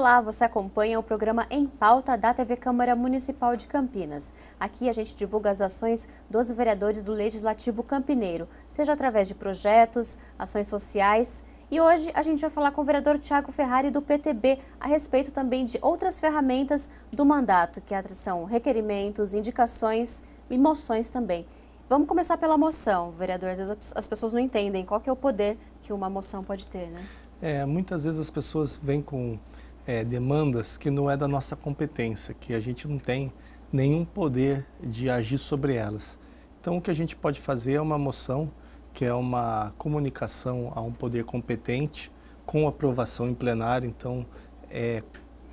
Olá, você acompanha o programa Em Pauta da TV Câmara Municipal de Campinas. Aqui a gente divulga as ações dos vereadores do Legislativo Campineiro, seja através de projetos, ações sociais. E hoje a gente vai falar com o vereador Tiago Ferrari do PTB a respeito também de outras ferramentas do mandato, que são requerimentos, indicações e moções também. Vamos começar pela moção, vereador. Às vezes as pessoas não entendem qual que é o poder que uma moção pode ter, né? É, muitas vezes as pessoas vêm com é, demandas que não é da nossa competência, que a gente não tem nenhum poder de agir sobre elas. Então, o que a gente pode fazer é uma moção, que é uma comunicação a um poder competente, com aprovação em plenário. Então, é,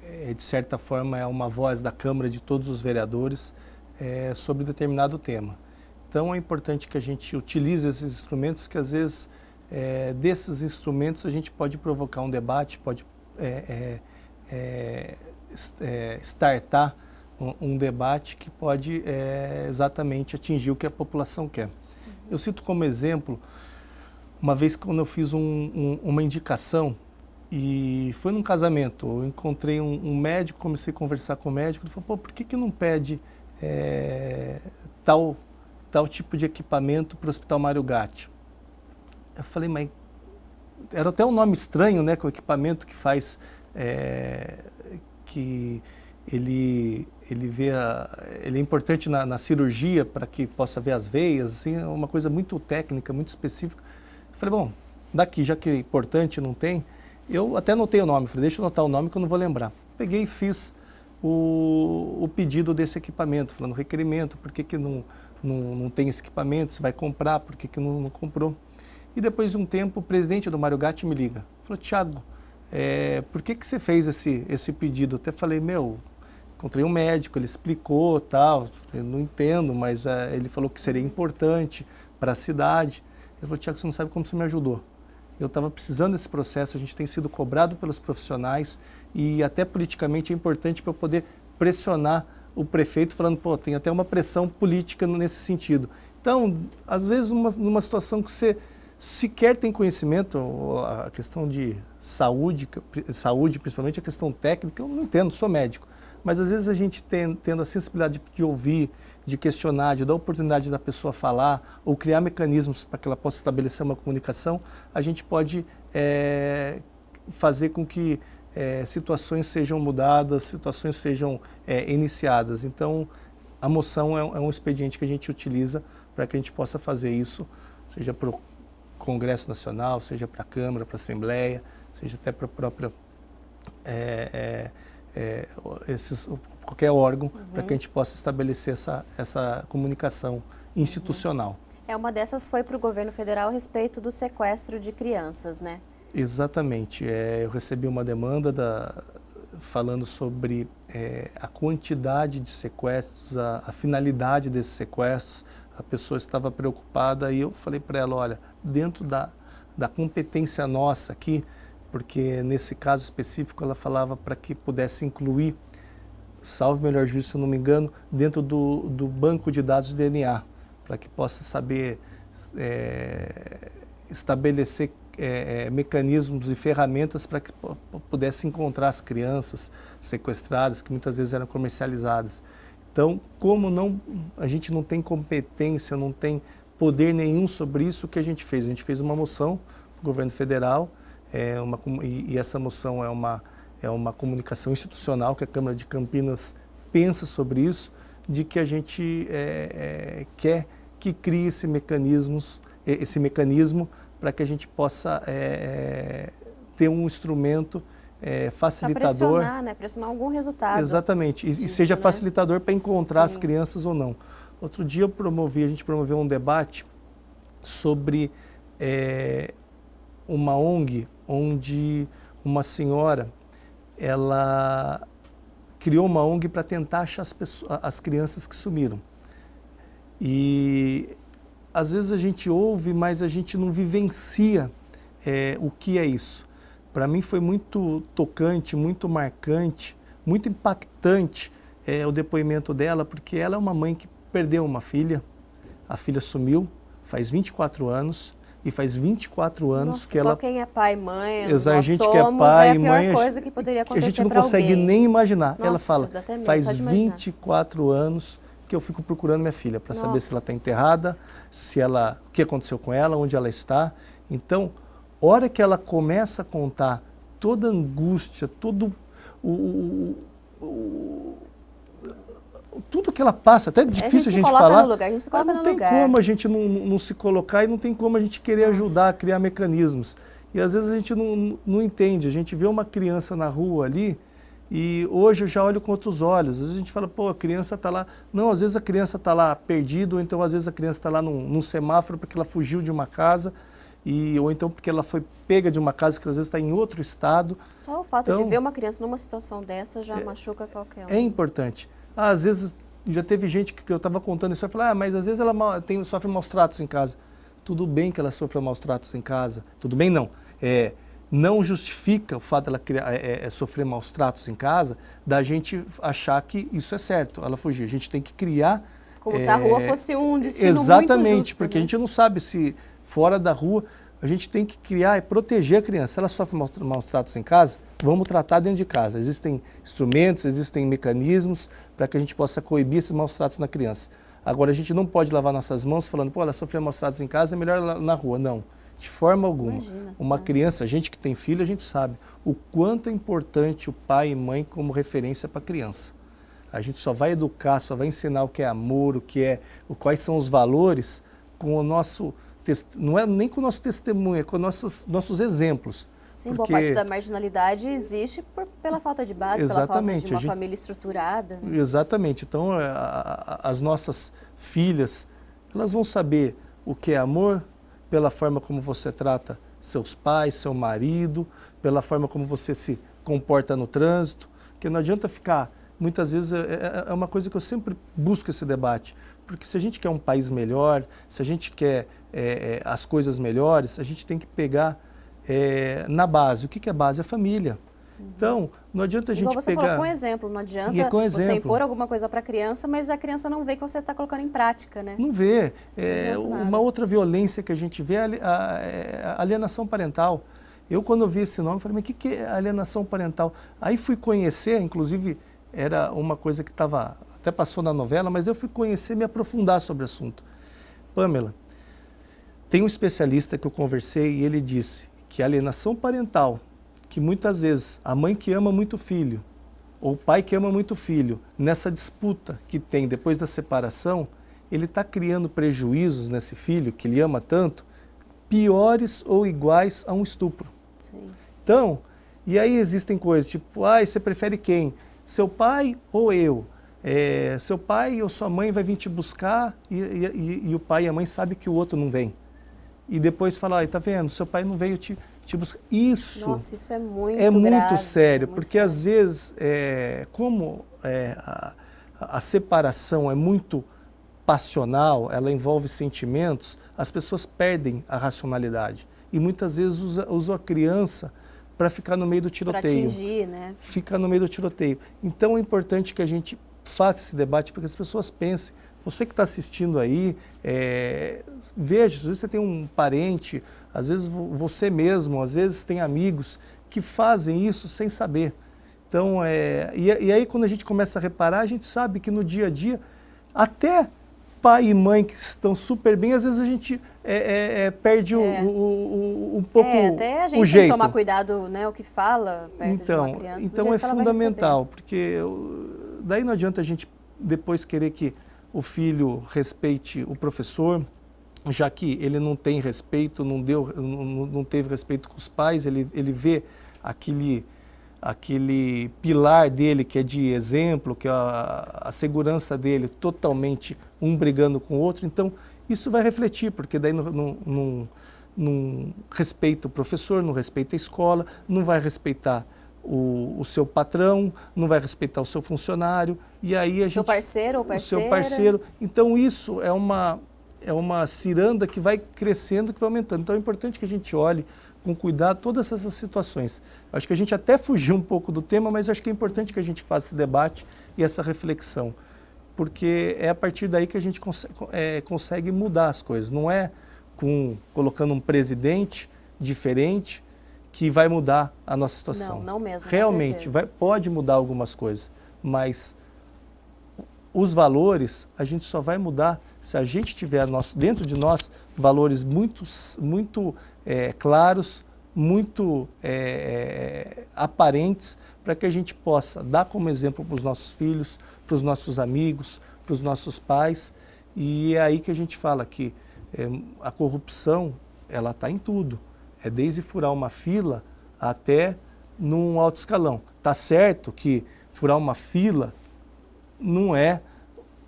é de certa forma, é uma voz da Câmara de todos os vereadores é, sobre determinado tema. Então, é importante que a gente utilize esses instrumentos, que às vezes, é, desses instrumentos, a gente pode provocar um debate, pode é, é, é, é, startar um, um, debate que pode é, exatamente atingir o que a população quer. Uhum. Eu cito como exemplo, uma vez quando eu fiz um, um, uma indicação, e foi num casamento, eu encontrei um, médico, comecei a conversar com o médico, ele falou, pô, por que, que não pede é, tal, tal tipo de equipamento para o Hospital Mário Gatti? Eu falei, mas era até um nome estranho, né, com o equipamento que faz é, que ele, ele, vê a, ele é importante na, na cirurgia para que possa ver as veias, assim, é uma coisa muito técnica, muito específica. Eu falei, bom, daqui, já que é importante, não tem, eu até anotei o nome, falei, deixa eu anotar o nome que eu não vou lembrar. Peguei e fiz o, o pedido desse equipamento, falando requerimento, por que, que não, não, não tem esse equipamento, se vai comprar, por que, que não, não comprou. E depois de um tempo, o presidente do Mario Gatti me liga, falou, Tiago, é, por que, que você fez esse, esse pedido? Eu até falei, meu, encontrei um médico, ele explicou tal, eu não entendo, mas é, ele falou que seria importante para a cidade. Ele falou, Tiago, você não sabe como você me ajudou. Eu estava precisando desse processo, a gente tem sido cobrado pelos profissionais e até politicamente é importante para eu poder pressionar o prefeito falando, pô, tem até uma pressão política nesse sentido. Então, às vezes, uma, numa situação que você sequer tem conhecimento, a questão de saúde, saúde, principalmente a questão técnica, eu não entendo, sou médico. Mas às vezes a gente tem, tendo a sensibilidade de ouvir, de questionar, de dar oportunidade da pessoa falar ou criar mecanismos para que ela possa estabelecer uma comunicação, a gente pode é, fazer com que é, situações sejam mudadas, situações sejam é, iniciadas. Então, a moção é, é, um expediente que a gente utiliza para que a gente possa fazer isso, seja por Congresso Nacional, seja para a Câmara, para a Assembleia, seja até para a própria. É, é, é esses, qualquer órgão, uhum. para que a gente possa estabelecer essa, essa comunicação uhum. institucional. Uhum. É uma dessas foi para o governo federal a respeito do sequestro de crianças, né? Exatamente. É, eu recebi uma demanda da, falando sobre é, a quantidade de sequestros, a, a, finalidade desses sequestros. A pessoa estava preocupada e eu falei para ela, olha, dentro da, da competência nossa aqui, porque nesse caso específico ela falava para que pudesse incluir, salvo melhor juízo, se eu não me engano, dentro do, do banco de dados DNA, para que possa saber é, estabelecer é, é mecanismos e ferramentas para que pudesse encontrar as crianças sequestradas, que muitas vezes eram comercializadas. Então, como não, a gente não tem competência, não tem poder nenhum sobre isso que a gente fez. A gente fez uma moção para o governo federal é uma, e, e essa moção é uma, é uma comunicação institucional que a Câmara de Campinas pensa sobre isso, de que a gente é, é, quer que crie esse, mecanismos, esse mecanismo para que a gente possa é, é ter um instrumento é, facilitador. Para pressionar, né? Pressionar algum resultado. Exatamente. E, Isso, e seja né? facilitador para encontrar Sim. as crianças ou não. Outro dia eu promovi, a gente promoveu um debate sobre é, uma ONG onde uma senhora ela criou uma ONG para tentar achar as, pessoas, as crianças que sumiram. E às vezes a gente ouve, mas a gente não vivencia é, o que é isso. Para mim foi muito tocante, muito marcante, muito impactante é, o depoimento dela, porque ela é uma mãe que perdeu uma filha, a filha sumiu, faz 24 anos, e faz 24 anos Nossa, que ela. Só quem é pai e mãe, Exato, a gente somos, que é pai é a mãe, coisa que poderia acontecer. A gente não consegue alguém. nem imaginar. Nossa, ela fala: medo, faz 24 anos que eu fico procurando minha filha para saber se ela está enterrada, se ela, o que aconteceu com ela, onde ela está. Então, hora que ela começa a contar toda a angústia, todo o, o, o tudo que ela passa, até é difícil a gente, a gente falar. Lugar, a gente não tem lugar. como a gente não, não, se colocar e não tem como a gente querer ajudar a criar mecanismos. E às vezes a gente não, não entende, a gente vê uma criança na rua ali e hoje eu já olho com outros olhos. Às vezes a gente fala, pô, a criança está lá. Não, às vezes a criança está lá perdida, ou então às vezes a criança está lá num, num semáforo porque ela fugiu de uma casa. E, ou então porque ela foi pega de uma casa que às vezes está em outro estado. Só o fato então, de ver uma criança numa situação dessa já é, machuca qualquer um. É importante às vezes já teve gente que, que eu estava contando isso, eu falei, ah, mas às vezes ela tem, sofre maus tratos em casa. Tudo bem que ela sofra maus tratos em casa, tudo bem não. É, não justifica o fato dela criar, é, é, é sofrer maus tratos em casa, da gente achar que isso é certo, ela fugir. A gente tem que criar... Como é, se a rua é, fosse um destino Exatamente, justo, porque né? a gente não sabe se fora da rua... A gente tem que criar e proteger a criança. Se ela sofre maus tratos em casa, vamos tratar dentro de casa. Existem instrumentos, existem mecanismos para que a gente possa coibir esses maus tratos na criança. Agora, a gente não pode lavar nossas mãos falando, pô, ela sofreu maus tratos em casa, é melhor na rua. Não, de forma alguma. Imagina, Uma né? criança, a gente que tem filho, a gente sabe o quanto é importante o pai e mãe como referência para a criança. A gente só vai educar, só vai ensinar o que é amor, o que é, quais são os valores com o nosso não é nem com o nosso testemunho, é com nossos nossos exemplos. Sim, porque... boa parte da marginalidade existe por, pela falta de base, Exatamente, pela falta de uma gente... família estruturada. Né? Exatamente. Então, eh, a, a, as nossas filhas, elas vão saber o que é amor pela forma como você trata seus pais, seu marido, pela forma como você se comporta no trânsito, que não adianta ficar, muitas vezes é, é, é uma coisa que eu sempre busco esse debate, porque se a gente quer um país melhor, se a gente quer é, as coisas melhores, a gente tem que pegar é, na base. O que, que é base? É família. Uhum. Então, não adianta a gente Igual você pegar... falou com exemplo, não é adianta é você impor alguma coisa para a criança, mas a criança não vê que você está colocando em prática, né? Não vê. É, não uma outra violência que a gente vê é a é, alienação parental. Eu, quando vi esse nome, falei, mas o que, que é alienação parental? Aí fui conhecer, inclusive, era uma coisa que estava... Até passou na novela, mas eu fui conhecer, me aprofundar sobre o assunto. Pamela, tem um especialista que eu conversei e ele disse que é a alienação parental, que muitas vezes a mãe que ama muito o filho, ou o pai que ama muito o filho, nessa disputa que tem depois da separação, ele está criando prejuízos nesse filho que ele ama tanto, piores ou iguais a um estupro. Sim. Então, e aí existem coisas tipo, ah, você prefere quem? Seu pai ou eu? É, seu pai ou sua mãe vai vir te buscar e, e, e o pai e a mãe sabem que o outro não vem e depois falar, tá vendo, seu pai não veio te, te buscar. Isso, Nossa, isso é muito, é muito grave, sério, muito porque sério. às vezes, é, como é, a, a separação é muito passional, ela envolve sentimentos, as pessoas perdem a racionalidade. E muitas vezes usa, usam a criança para ficar no meio do tiroteio. Para atingir, né? Ficar no meio do tiroteio. Então é importante que a gente faça esse debate para que as pessoas pensem você que está assistindo aí, é, veja, às vezes você tem um parente, às vezes você mesmo, às vezes tem amigos que fazem isso sem saber. Então, é, e, e aí quando a gente começa a reparar, a gente sabe que no dia a dia, até pai e mãe que estão super bem, às vezes a gente é, é, é perde é. O, o, o, um pouco é, até a gente tem que tomar cuidado, né, o que fala então, criança, Então é fundamental, porque eu, daí não adianta a gente depois querer que o filho respeite o professor, já que ele não tem respeito, não, deu, não teve respeito com os pais, ele, ele vê aquele, aquele pilar dele que é de exemplo, que é a, a segurança dele totalmente um brigando com o outro. Então, isso vai refletir, porque daí não, não, não, não respeita o professor, não respeita a escola, não vai respeitar o, o, seu patrão, não vai respeitar o seu funcionário, e aí a gente... Seu parceiro ou parceira. O seu parceiro. Então isso é uma, é uma ciranda que vai crescendo, que vai aumentando. Então é importante que a gente olhe com cuidado todas essas situações. Acho que a gente até fugiu um pouco do tema, mas acho que é importante que a gente faça esse debate e essa reflexão, porque é a partir daí que a gente consegue, é, consegue mudar as coisas. Não é com colocando um presidente diferente que vai mudar a nossa situação. Não, não mesmo. Realmente, vai, pode mudar algumas coisas, mas os valores a gente só vai mudar se a gente tiver nosso, dentro de nós valores muito, muito é, claros, muito é, é, aparentes, para que a gente possa dar como exemplo para os nossos filhos, para os nossos amigos, para os nossos pais. E é aí que a gente fala que é, a corrupção ela está em tudo. É desde furar uma fila até num alto escalão. Tá certo que furar uma fila não é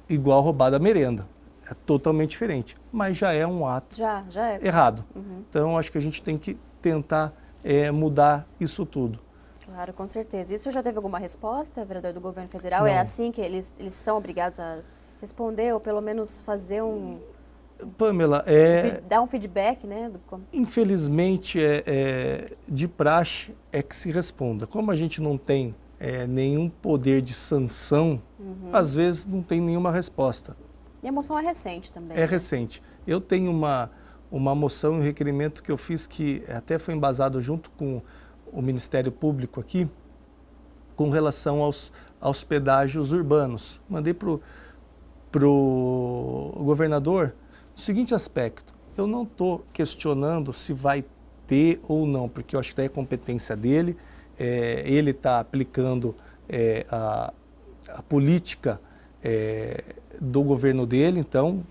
igual roubar da merenda. É totalmente diferente, mas já é um ato já, já é. errado. Uhum. Então, acho que a gente tem que tentar é, mudar isso tudo. Claro, com certeza. Isso já teve alguma resposta, vereador do governo federal? É não. É assim que eles, eles são obrigados a responder ou pelo menos fazer um, Pamela, é. Dá um feedback, né? Do... Infelizmente, é, é, de praxe é que se responda. Como a gente não tem é, nenhum poder de sanção, uhum. às vezes não tem nenhuma resposta. E a moção é recente também. É né? recente. Eu tenho uma, uma moção e um requerimento que eu fiz que até foi embasado junto com o Ministério Público aqui, com relação aos, aos pedágios urbanos. Mandei para o governador seguinte aspecto: eu não estou questionando se vai ter ou não, porque eu acho que é competência dele, é, ele está aplicando é, a, a, política é, do governo dele, então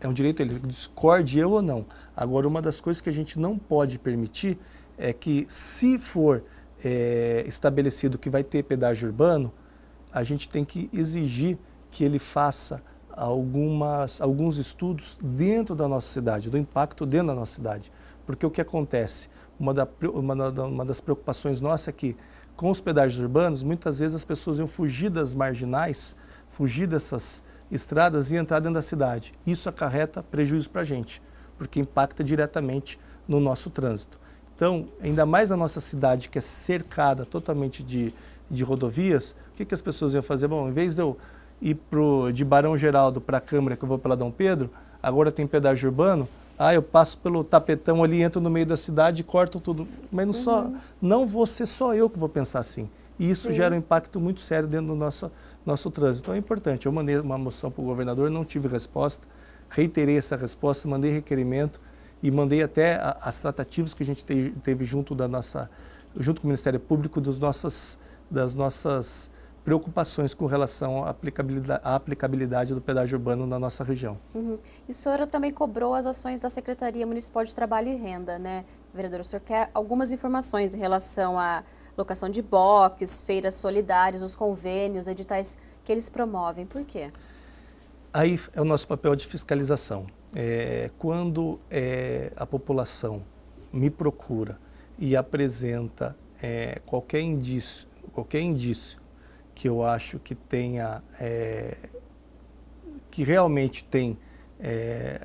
é um direito ele discorde eu ou não. Agora, uma das coisas que a gente não pode permitir é que, se for é, estabelecido que vai ter pedágio urbano, a gente tem que exigir que ele faça algumas, alguns estudos dentro da nossa cidade, do impacto dentro da nossa cidade. Porque o que acontece? Uma, da, uma, da, uma das preocupações nossas é que, com os pedágios urbanos, muitas vezes as pessoas iam fugir das marginais, fugir dessas estradas e entrar dentro da cidade. Isso acarreta prejuízo para a gente, porque impacta diretamente no nosso trânsito. Então, ainda mais a nossa cidade, que é cercada totalmente de, de rodovias, o que, que as pessoas iam fazer? Bom, em vez de eu e pro, de Barão Geraldo para a Câmara, que eu vou pela Dom Pedro, agora tem pedágio urbano, ah, eu passo pelo tapetão ali, entro no meio da cidade e corto tudo. Mas não, uhum. só, não vou ser só eu que vou pensar assim. E isso Sim. gera um impacto muito sério dentro do nosso, nosso trânsito. Então é importante. Eu mandei uma moção para o governador, não tive resposta, reiterei essa resposta, mandei requerimento e mandei até a, as tratativas que a gente teve junto da nossa junto com o Ministério Público dos nossas das nossas preocupações com relação à aplicabilidade, à aplicabilidade do pedágio urbano na nossa região. Uhum. E o senhor também cobrou as ações da Secretaria Municipal de Trabalho e Renda, né? Vereador, o senhor quer algumas informações em relação à locação de boxes, feiras solidárias, os convênios, editais que eles promovem. Por quê? Aí é o nosso papel de fiscalização. É, quando é, a população me procura e apresenta é, qualquer indício, qualquer indício que eu acho que tenha, é, que realmente tem é,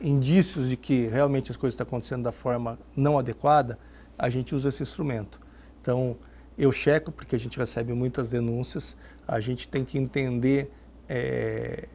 indícios de que realmente as coisas estão acontecendo da forma não adequada, a gente usa esse instrumento. Então, eu checo, porque a gente recebe muitas denúncias, a gente tem que entender é,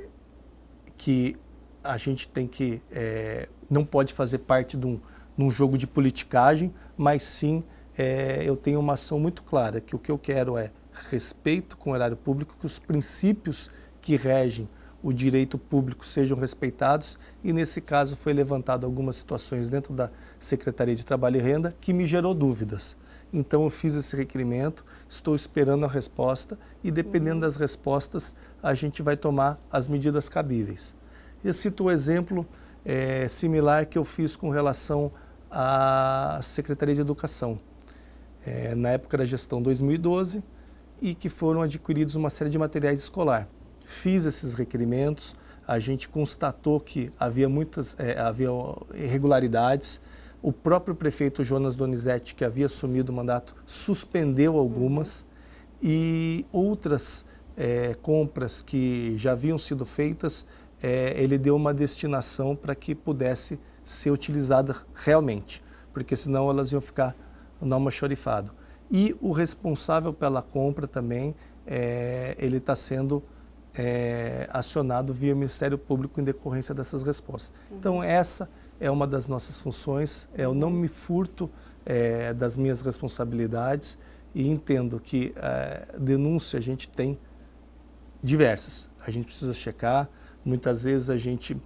que a gente tem que, é, não pode fazer parte de um, de um, jogo de politicagem, mas sim é, eu tenho uma ação muito clara, que o que eu quero é respeito com o erário público, que os princípios que regem o direito público sejam respeitados e nesse caso foi levantado algumas situações dentro da Secretaria de Trabalho e Renda que me gerou dúvidas. Então eu fiz esse requerimento, estou esperando a resposta e dependendo uhum. das respostas a gente vai tomar as medidas cabíveis. Eu cito o um exemplo é, similar que eu fiz com relação à Secretaria de Educação. É, na época da gestão 2012, e que foram adquiridos uma série de materiais escolar. Fiz esses requerimentos, a gente constatou que havia muitas é, havia eh, irregularidades. O próprio prefeito Jonas Donizete, que havia assumido o mandato, suspendeu algumas e outras é, compras que já haviam sido feitas, é, ele deu uma destinação para que pudesse ser utilizada realmente, porque senão elas iam ficar no machorifado e o responsável pela compra também é, ele está sendo é, acionado via Ministério Público em decorrência dessas respostas. Uhum. Então essa é uma das nossas funções, é, eu não me furto é, das minhas responsabilidades e entendo que é, denúncia a gente tem diversas. A gente precisa checar, muitas vezes a gente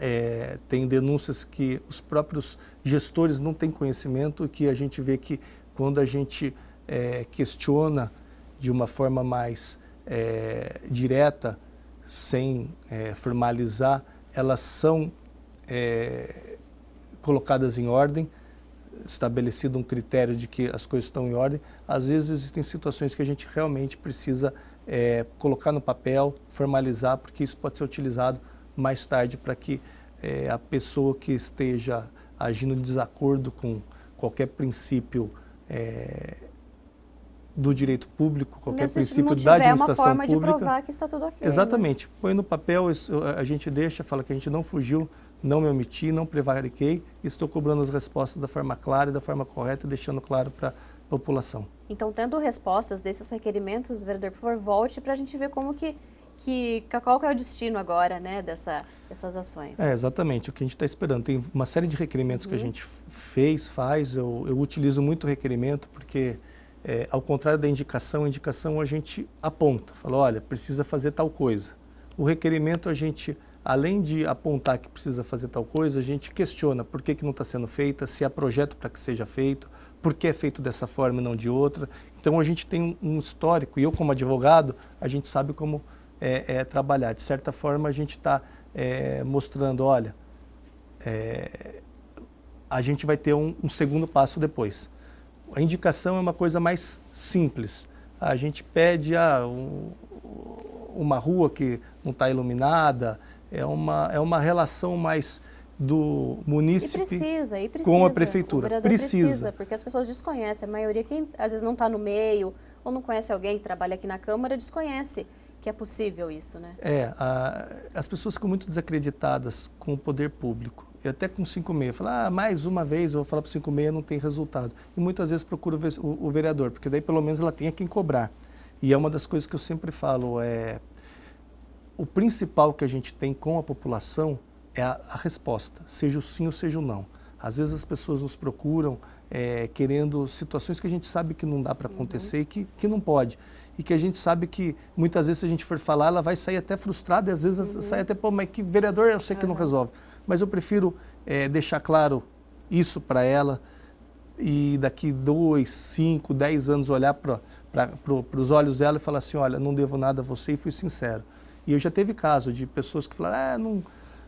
é, tem denúncias que os próprios gestores não têm conhecimento, e que a gente vê que quando a gente é, questiona de uma forma mais é, direta, sem é, formalizar, elas são é, colocadas em ordem, estabelecido um critério de que as coisas estão em ordem. Às vezes existem situações que a gente realmente precisa é, colocar no papel, formalizar, porque isso pode ser utilizado mais tarde para que é, a pessoa que esteja agindo em desacordo com qualquer princípio é, do direito público, qualquer Mesmo princípio da administração uma forma pública. De provar que está tudo ok, né? exatamente. Né? Põe no papel, a gente deixa, fala que a gente não fugiu, não me omiti, não prevariquei, estou cobrando as respostas da forma clara e da forma correta, deixando claro para a população. Então, tendo respostas desses requerimentos, vereador, por favor, volte para a gente ver como que que qual que é o destino agora, né, dessa, dessas ações? É, exatamente, o que a gente está esperando. Tem uma série de requerimentos uhum. que a uhum. gente fez, faz, eu, eu utilizo muito requerimento porque, é, ao contrário da indicação, a indicação a gente aponta, fala, olha, precisa fazer tal coisa. O requerimento a gente, além de apontar que precisa fazer tal coisa, a gente questiona por que, que não está sendo feita, se há projeto para que seja feito, por que é feito dessa forma e não de outra. Então a gente tem um, um histórico, e eu como advogado, a gente sabe como é, é, trabalhar. De certa forma, a gente está é, mostrando, olha, é, a gente vai ter um, um segundo passo depois. A indicação é uma coisa mais simples. A gente pede a ah, um, uma rua que não está iluminada, é uma, é uma relação mais do município com a prefeitura. Precisa. precisa. porque as pessoas desconhecem. A maioria, quem às vezes não está no meio ou não conhece alguém que trabalha aqui na Câmara, desconhece que é possível isso, né? É, a, as pessoas ficam muito desacreditadas com o poder público. E até com 5,6. Falar, ah, mais uma vez, eu vou falar para o 5,6, não tem resultado. E muitas vezes procuro o, o vereador, porque daí pelo menos ela tem a quem cobrar. E é uma das coisas que eu sempre falo, é o principal que a gente tem com a população é a, a resposta, seja o sim ou seja o não. Às vezes as pessoas nos procuram é, querendo situações que a gente sabe que não dá para uhum. acontecer uhum. e que, que não pode e que a gente sabe que muitas vezes se a gente for falar, ela vai sair até frustrada e às vezes uhum. sai até, pô, mas que vereador eu é sei que não resolve. Mas eu prefiro é, deixar claro isso para ela e daqui dois, cinco, dez anos olhar para para os olhos dela e falar assim, olha, não devo nada a você e fui sincero. E eu já teve caso de pessoas que falaram, ah, não,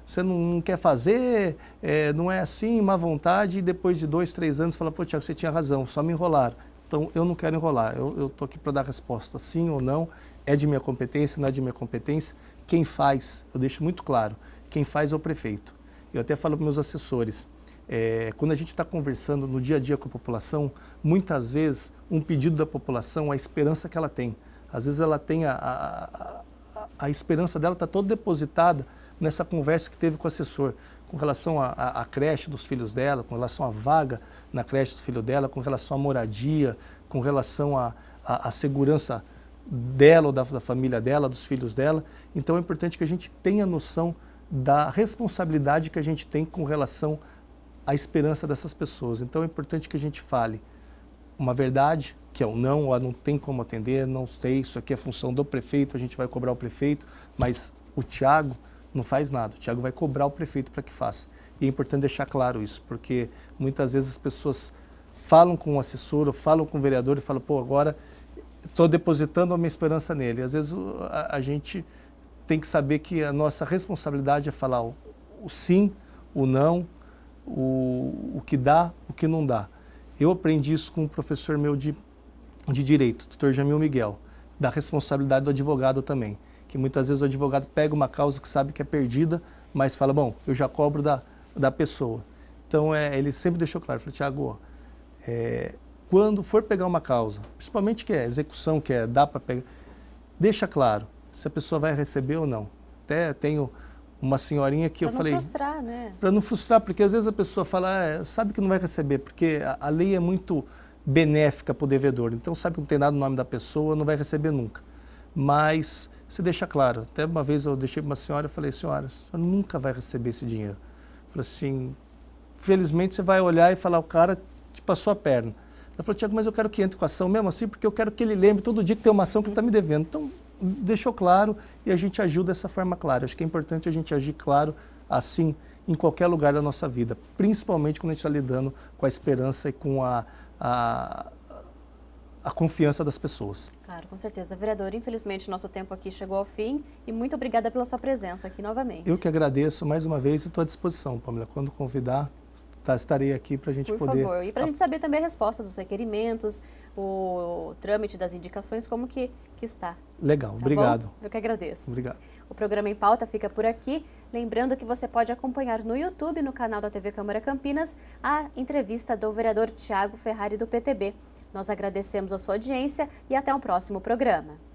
você não, não quer fazer, é, não é assim, má vontade, e depois de dois, três anos fala, pô, Tiago, você tinha razão, só me enrolaram. Então, eu não quero enrolar, eu estou aqui para dar resposta sim ou não, é de minha competência, não é de minha competência. Quem faz, eu deixo muito claro, quem faz é o prefeito. Eu até falo para meus assessores, é, quando a gente está conversando no dia a dia com a população, muitas vezes um pedido da população, a esperança que ela tem, às vezes ela tem a, a, a, a esperança dela está toda depositada nessa conversa que teve com o assessor, com relação à creche dos filhos dela, com relação à vaga na creche do filho dela, com relação à moradia, com relação à segurança dela ou da, da família dela, dos filhos dela. Então é importante que a gente tenha noção da responsabilidade que a gente tem com relação à esperança dessas pessoas. Então é importante que a gente fale uma verdade, que é o não, ou não tem como atender, não sei, isso aqui é função do prefeito, a gente vai cobrar o prefeito, mas o Tiago, não faz nada. O Tiago vai cobrar o prefeito para que faça. E é importante deixar claro isso, porque muitas vezes as pessoas falam com o assessor, falam com o vereador e falam, pô, agora estou depositando a minha esperança nele. Às vezes a, a, gente tem que saber que a nossa responsabilidade é falar o, o sim, o não, o, o que dá, o que não dá. Eu aprendi isso com um professor meu de, de direito, o doutor Jamil Miguel, da responsabilidade do advogado também que muitas vezes o advogado pega uma causa que sabe que é perdida, mas fala, bom, eu já cobro da, da pessoa. Então, é, ele sempre deixou claro, falou, Tiago, é, quando for pegar uma causa, principalmente que é execução, que é dá para pegar, deixa claro se a pessoa vai receber ou não. Até tenho uma senhorinha que pra eu falei... Para não frustrar, né? Para não frustrar, porque às vezes a pessoa fala, ah, é, sabe que não vai receber, porque a, a lei é muito benéfica para o devedor, então sabe que não tem nada no nome da pessoa, não vai receber nunca. Mas se deixa claro. Até uma vez eu deixei uma senhora e falei, senhora, você nunca vai receber esse dinheiro. Falei assim, felizmente você vai olhar e falar, o cara te passou a perna. Ela falou, Tiago, mas eu quero que entre com a ação mesmo assim, porque eu quero que ele lembre todo dia que tem uma ação que ele está me devendo. Então, deixou claro e a gente agiu dessa forma clara. Acho que é importante a gente agir claro assim em qualquer lugar da nossa vida, principalmente quando a gente está lidando com a esperança e com a, a, a confiança das pessoas. Claro, com certeza. Vereador, infelizmente nosso tempo aqui chegou ao fim e muito obrigada pela sua presença aqui novamente. Eu que agradeço mais uma vez e estou à disposição, Pamela. Quando convidar, tá, estarei aqui para a gente Por poder... Por favor, e para a gente saber também a resposta dos requerimentos, o trâmite das indicações, como que, que está. Legal, tá obrigado. Bom? Eu que agradeço. Obrigado. O programa em pauta fica por aqui. Lembrando que você pode acompanhar no YouTube, no canal da TV Câmara Campinas, a entrevista do vereador Tiago Ferrari do PTB. Nós agradecemos a sua audiência e até o um próximo programa.